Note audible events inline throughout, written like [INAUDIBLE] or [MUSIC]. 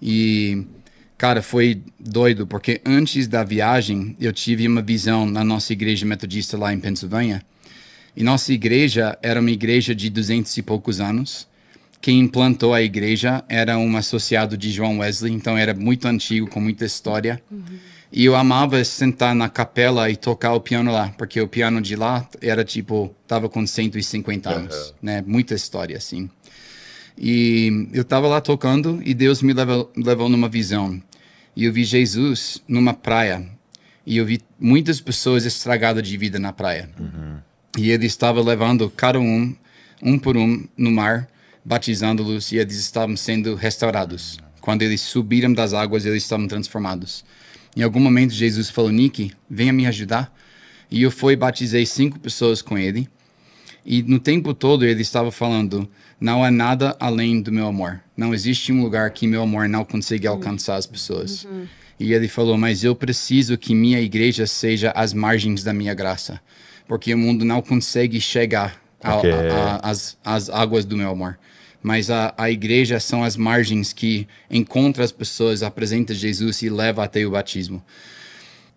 E, cara, foi doido, porque antes da viagem eu tive uma visão na nossa igreja metodista lá em Pensilvânia. E nossa igreja era uma igreja de duzentos e poucos anos. Quem implantou a igreja era um associado de João Wesley, então era muito antigo, com muita história. Uhum. E eu amava sentar na capela e tocar o piano lá, porque o piano de lá era tipo, tava com 150 anos, uhum. né? Muita história, assim. E eu estava lá tocando e Deus me levou, levou numa visão. E eu vi Jesus numa praia. E eu vi muitas pessoas estragadas de vida na praia. Uhum. E ele estava levando cada um, um por um, no mar, batizando-los. E eles estavam sendo restaurados. Uhum. Quando eles subiram das águas, eles estavam transformados. Em algum momento, Jesus falou: Nick, venha me ajudar. E eu fui e batizei cinco pessoas com ele. E no tempo todo ele estava falando: não há nada além do meu amor. Não existe um lugar que meu amor não consiga uhum. alcançar as pessoas. Uhum. E ele falou: mas eu preciso que minha igreja seja às margens da minha graça, porque o mundo não consegue chegar okay. às águas do meu amor mas a, a igreja são as margens que encontra as pessoas, apresenta Jesus e leva até o batismo.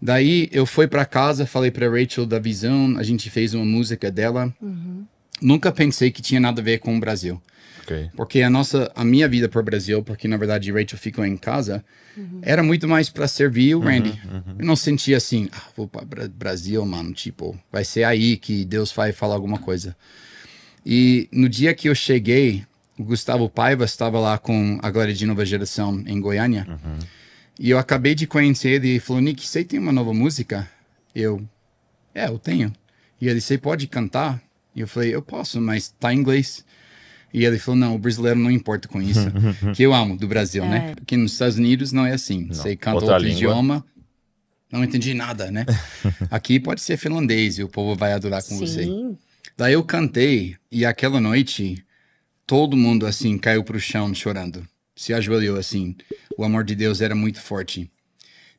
Daí eu fui para casa, falei para Rachel da visão, a gente fez uma música dela. Uhum. Nunca pensei que tinha nada a ver com o Brasil. Okay. Porque a nossa, a minha vida para o Brasil, porque na verdade Rachel ficou em casa, uhum. era muito mais para servir o uhum, Randy. Uhum, uhum. Eu não sentia assim, ah, vou para Brasil, mano, tipo, vai ser aí que Deus vai falar alguma coisa. E no dia que eu cheguei, o Gustavo Paiva estava lá com a Glória de Nova Geração em Goiânia. Uhum. E eu acabei de conhecer ele e falou, Nick, você tem uma nova música? Eu, é, eu tenho. E ele, você pode cantar? E eu falei, eu posso, mas tá em inglês. E ele falou, não, o brasileiro não importa com isso. [LAUGHS] que eu amo, do Brasil, né? é. né? Porque nos Estados Unidos não é assim. Não. Você canta Outra outro língua. idioma, não entendi nada, né? [LAUGHS] Aqui pode ser finlandês e o povo vai adorar com Sim. você. Daí eu cantei e aquela noite todo mundo assim caiu pro chão chorando se ajoelhou assim. O amor de Deus era muito forte.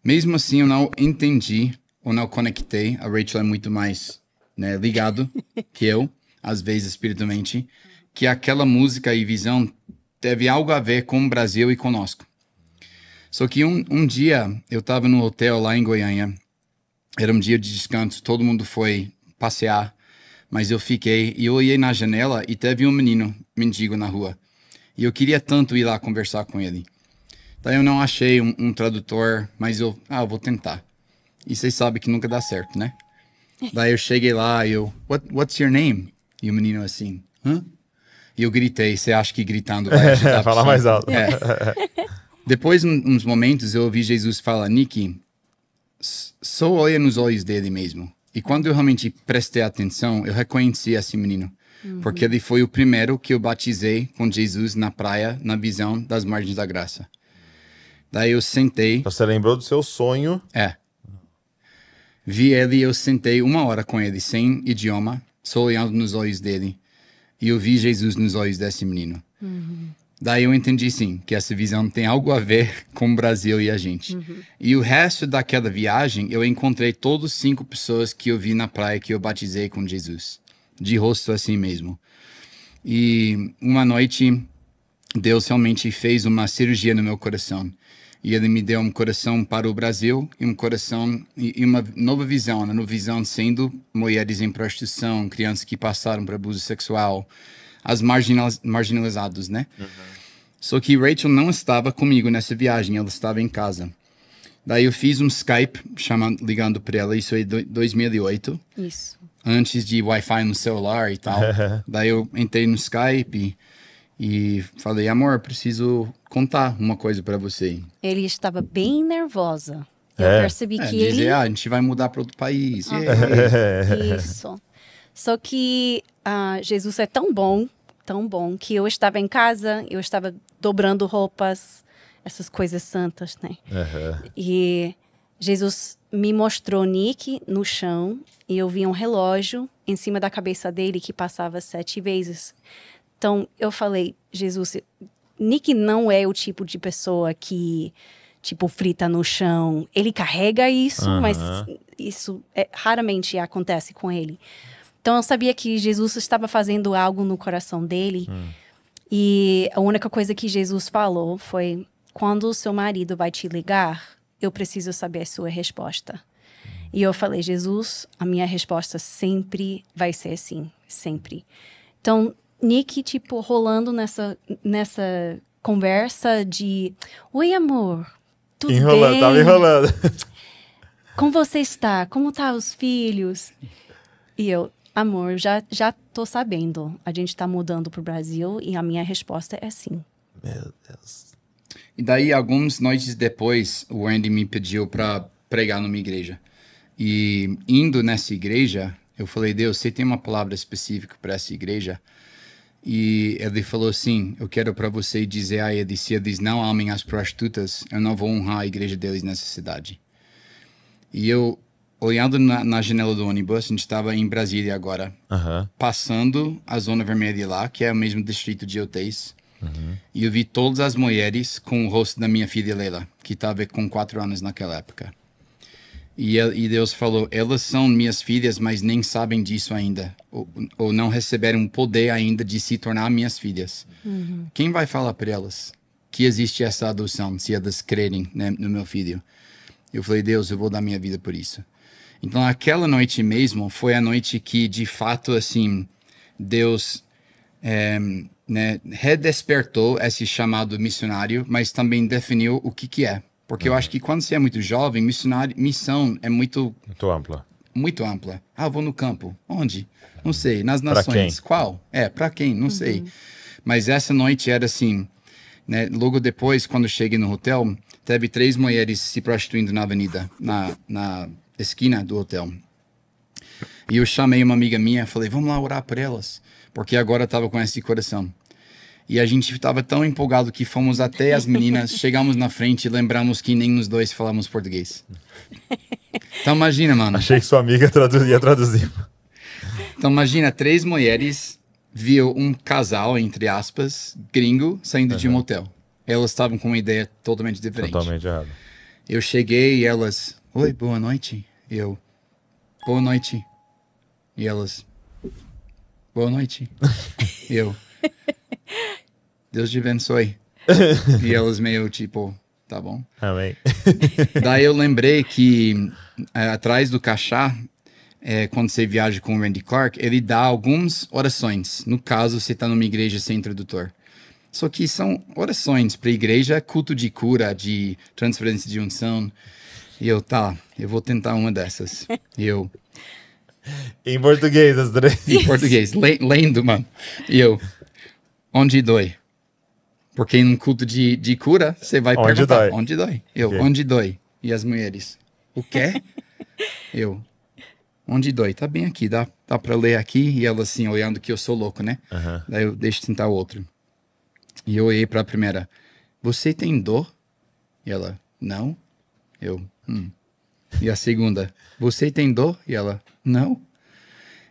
Mesmo assim, eu não entendi ou não conectei. A Rachel é muito mais né, ligado [LAUGHS] que eu, às vezes espiritualmente, que aquela música e visão teve algo a ver com o Brasil e conosco. Só que um, um dia eu estava no hotel lá em Goiânia, era um dia de descanso, todo mundo foi passear, mas eu fiquei e eu olhei na janela e teve um menino mendigo na rua. E eu queria tanto ir lá conversar com ele. Daí então, eu não achei um, um tradutor, mas eu, ah, eu vou tentar. E vocês sabem que nunca dá certo, né? Daí eu cheguei lá e eu, What, what's your name? E o menino assim, hã? E eu gritei, você acha que gritando vai [LAUGHS] é, Falar mais alto. É. [LAUGHS] Depois, uns momentos, eu ouvi Jesus falar, Nick, só olha nos olhos dele mesmo. E quando eu realmente prestei atenção, eu reconheci esse menino. Uhum. Porque ele foi o primeiro que eu batizei com Jesus na praia, na visão das margens da graça. Daí eu sentei. Então, você lembrou do seu sonho? É. Vi ele e eu sentei uma hora com ele, sem idioma, só olhando nos olhos dele. E eu vi Jesus nos olhos desse menino. Uhum. Daí eu entendi sim que essa visão tem algo a ver [LAUGHS] com o Brasil e a gente. Uhum. E o resto daquela viagem, eu encontrei todos cinco pessoas que eu vi na praia que eu batizei com Jesus de rosto assim mesmo. E uma noite, Deus realmente fez uma cirurgia no meu coração. E ele me deu um coração para o Brasil e um coração e uma nova visão, uma nova visão sendo mulheres em prostituição, crianças que passaram por abuso sexual, as marginalizados, marginalizadas, né? Uhum. Só que Rachel não estava comigo nessa viagem, ela estava em casa. Daí eu fiz um Skype chamando, ligando para ela, isso em 2008. Isso antes de Wi-Fi no celular e tal. [LAUGHS] Daí eu entrei no Skype e falei, amor, preciso contar uma coisa para você. Ele estava bem nervosa. Eu é. percebi é, que dizer, ele... ah, a gente vai mudar para outro país. Ah, Isso. Só que ah, Jesus é tão bom, tão bom, que eu estava em casa, eu estava dobrando roupas, essas coisas santas, né? Uhum. E Jesus me mostrou Nick no chão e eu vi um relógio em cima da cabeça dele que passava sete vezes. Então eu falei, Jesus, Nick não é o tipo de pessoa que, tipo, frita no chão. Ele carrega isso, mas isso é, raramente acontece com ele. Então eu sabia que Jesus estava fazendo algo no coração dele. Hum. E a única coisa que Jesus falou foi: quando o seu marido vai te ligar, eu preciso saber a sua resposta. E eu falei, Jesus, a minha resposta sempre vai ser sim, sempre. Então, Nick, tipo, rolando nessa, nessa conversa de: Oi, amor, tudo enrolando, bem? Tava enrolando. [LAUGHS] Como você está? Como tá os filhos? E eu, amor, já, já tô sabendo. A gente tá mudando pro Brasil e a minha resposta é sim. Meu Deus. E daí, algumas noites depois, o Andy me pediu para pregar numa igreja. E indo nessa igreja, eu falei, Deus, você tem uma palavra específica para essa igreja? E ele falou assim: Eu quero para você dizer a eles: se eles não amem as prostitutas, eu não vou honrar a igreja deles nessa cidade. E eu, olhando na, na janela do ônibus, a gente estava em Brasília agora, uh -huh. passando a Zona Vermelha de lá, que é o mesmo distrito de Oteis. Uhum. E eu vi todas as mulheres com o rosto da minha filha Leila, que estava tá com quatro anos naquela época. E, e, Deus falou: Elas são minhas filhas, mas nem sabem disso ainda, ou, ou não receberam o poder ainda de se tornar minhas filhas. Uhum. Quem vai falar para elas que existe essa adoção, se elas crerem né, no meu filho? Eu falei: Deus, eu vou dar minha vida por isso. Então, aquela noite mesmo foi a noite que, de fato, assim, Deus é, né, redespertou esse chamado missionário, mas também definiu o que, que é. Porque uhum. eu acho que quando você é muito jovem, missionário, missão é muito. Muito ampla. Muito ampla. Ah, vou no campo. Onde? Não sei. Nas nações. Qual? É, para quem? Não uhum. sei. Mas essa noite era assim. Né, logo depois, quando cheguei no hotel, teve três mulheres se prostituindo na avenida, na, na esquina do hotel. E eu chamei uma amiga minha, falei, vamos lá orar por elas porque agora estava com esse coração. E a gente estava tão empolgado que fomos até as meninas, [LAUGHS] chegamos na frente e lembramos que nem os dois falamos português. Então imagina, mano. Achei que sua amiga traduz... ia traduzir. Então imagina, três mulheres viu um casal, entre aspas, gringo, saindo uhum. de um hotel. Elas estavam com uma ideia totalmente diferente. Totalmente errada. Eu cheguei e elas, oi, boa noite. Eu, boa noite. E elas, boa noite. [LAUGHS] eu, Deus te abençoe. e elas meio tipo, tá bom. Amém. [LAUGHS] Daí eu lembrei que é, atrás do cachá, é, quando você viaja com o Randy Clark, ele dá algumas orações. No caso, você tá numa igreja sem tradutor. Só que são orações para igreja, culto de cura, de transferência de unção. E eu, tá, eu vou tentar uma dessas. E eu, em português, as três. Em português, le lendo, mano. E eu, onde dói? Porque em um culto de, de cura, você vai onde perguntar, dói? onde dói? Eu, okay. onde dói? E as mulheres, o quê? eu, onde dói? Tá bem aqui, dá, dá pra ler aqui. E ela assim, olhando que eu sou louco, né? Uhum. Daí eu, deixo tentar outro. E eu olhei pra primeira, você tem dor? E ela, não. Eu, hum. E a segunda, você tem dor? E ela, não.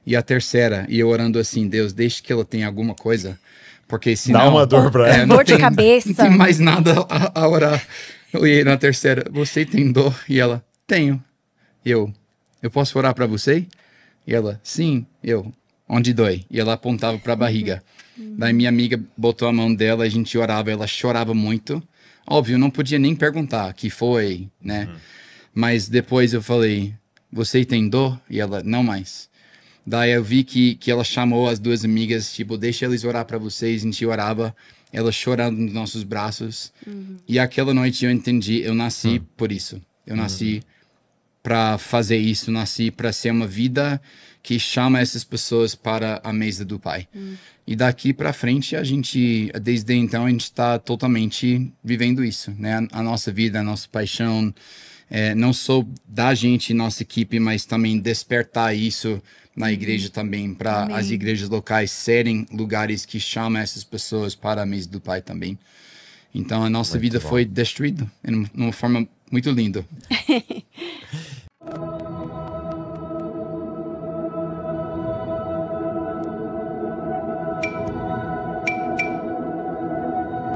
E a terceira, e eu orando assim, Deus, deixe que ela tenha alguma coisa, porque senão... Dá uma dor [LAUGHS] pra é, ela. É, dor de tem, cabeça. Não tem mais nada a, a orar. E na terceira, você tem dor? E ela, tenho. E eu, eu posso orar para você? E ela, sim. E eu, onde dói? E ela apontava para a barriga. Uhum. Daí minha amiga botou a mão dela, a gente orava, ela chorava muito. Óbvio, não podia nem perguntar que foi, né? Uhum. Mas depois eu falei, você tem dor? E ela, não mais. Daí eu vi que, que ela chamou as duas amigas, tipo, deixa eles orar para vocês. A gente orava, ela chorando nos nossos braços. Uhum. E aquela noite eu entendi, eu nasci uhum. por isso. Eu uhum. nasci uhum. para fazer isso, nasci para ser uma vida que chama essas pessoas para a mesa do Pai. Uhum. E daqui para frente a gente, desde então a gente está totalmente vivendo isso, né? A nossa vida, a nossa paixão é, não só da gente, e nossa equipe, mas também despertar isso na uhum. igreja também, para as igrejas locais serem lugares que chamam essas pessoas para a mesa do Pai também. Então a nossa muito vida bom. foi destruída de uma forma muito linda. [LAUGHS]